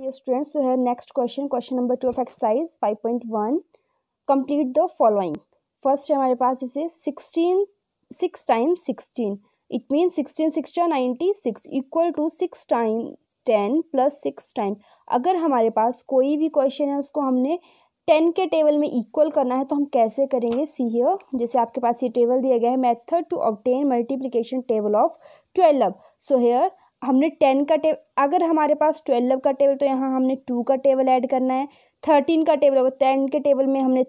ये स्टूडेंट्स जो है next question question number two of exercise five point one complete the following first है हमारे पास जैसे sixteen six times sixteen it mean sixteen sixes ninety six equal to six time ten plus six time अगर हमारे पास कोई भी question है उसको हमने टेन के टेबल में इक्वल करना है तो हम कैसे करेंगे सी हियर जैसे आपके पास ये टेबल दिया गया है method to obtain multiplication table of twelve so here हमने टेन का टेब अगर हमारे पास ट्वेल्व का टेबल तो यहाँ हमने टू का टेबल ऐड करना है थर्टीन का टेबल होगा टेन के टेबल में हमने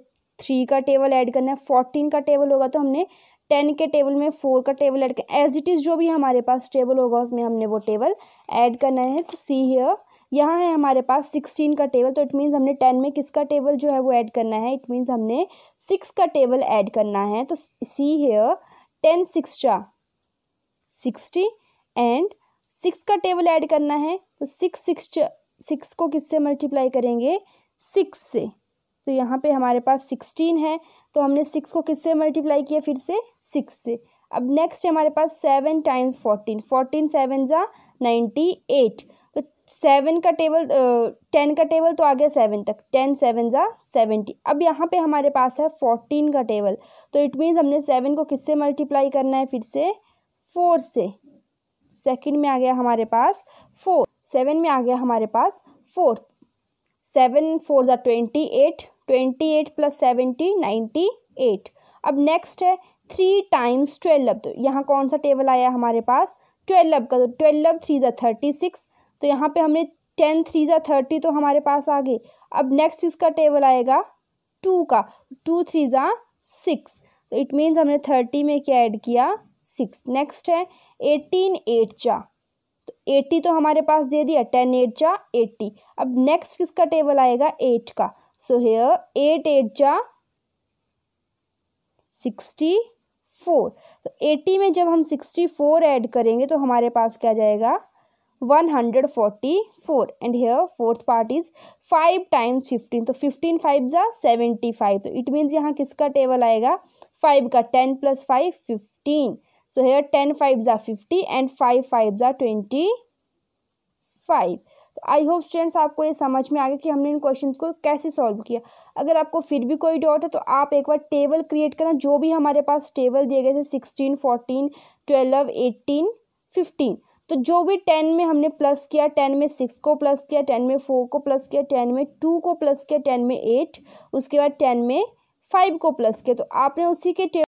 थ्री का टेबल ऐड करना है फोर्टीन का टेबल होगा तो हमने टेन के टेबल में फोर का टेबल ऐड करना एज इट इज़ जो भी हमारे पास टेबल होगा उसमें हमने वो टेबल ऐड करना है तो सी हियर यहाँ है हमारे पास सिक्सटीन का टेबल तो इट मीन्स हमने टेन में किसका टेबल जो है वो ऐड करना है इट मीन्स हमने सिक्स का टेबल ऐड करना है तो see here ten sixes sixty and six का टेबल ऐड करना है तो सिक्स सिक्स सिक्स को किससे मल्टीप्लाई करेंगे सिक्स से तो यहाँ पे हमारे पास सिक्सटीन है तो हमने सिक्स को किससे मल्टीप्लाई किया फिर से सिक्स से अब नेक्स्ट हमारे पास seven times fourteen fourteen seven ज़ा नाइन्टी एट तो सेवन का टेबल टेन का टेबल तो आ गया सेवन तक टेन सेवन ज़ा सेवेंटी अब यहाँ पे हमारे पास है फोर्टीन का टेबल तो इट मीन्स हमने सेवन को किससे मल्टीप्लाई करना है फिर से फोर से सेकंड में आ गया हमारे पास फोर सेवन में आ गया हमारे पास फोर्थ सेवन फोर ज़ा twenty eight twenty eight plus seventy ninety eight अब नेक्स्ट है थ्री टाइम्स ट्वेल्व तो यहाँ कौन सा टेबल आया हमारे पास ट्वेल्व का तो ट्वेल्व थ्री ज़ा थर्टी सिक्स तो यहाँ पे हमने टेन थ्री ज़ा थर्टी तो हमारे पास आ गई अब नेक्स्ट इसका टेबल आएगा टू का टू थ्री ज़ा सिक्स तो इट मीन्स हमने थर्टी में क्या ऐड किया सिक्स नेक्स्ट है एटीन एट जा तो एटी तो हमारे पास दे दिया टेन एट जा एट्टी अब नेक्स्ट किसका टेबल आएगा एट का सो हेयर एट एट जा सिक्सटी फोर तो एटी में जब हम सिक्सटी फोर ऐड करेंगे तो हमारे पास क्या जाएगा one hundred forty four and here fourth part is five times fifteen तो फिफ्टीन फाइव ज़ा सेवेंटी फाइव तो इट मीन्स यहाँ किसका टेबल आएगा फाइव का ten plus five fifteen So here 10 fives are 50 and 5 fives are 25. तो I hope students आपको ये समझ में आ गया कि हमने इन क्वेश्चंस को कैसे सॉल्व किया अगर आपको फिर भी कोई डाउट है तो आप एक बार टेबल क्रिएट करना जो भी हमारे पास टेबल दिए गए थे sixteen fourteen twelve eighteen fifteen तो जो भी टेन में हमने प्लस किया टेन में सिक्स को प्लस किया टेन में फोर को प्लस किया टेन में टू को प्लस किया टेन में एट उसके बाद टेन में फाइव को प्लस किया तो आपने उसी के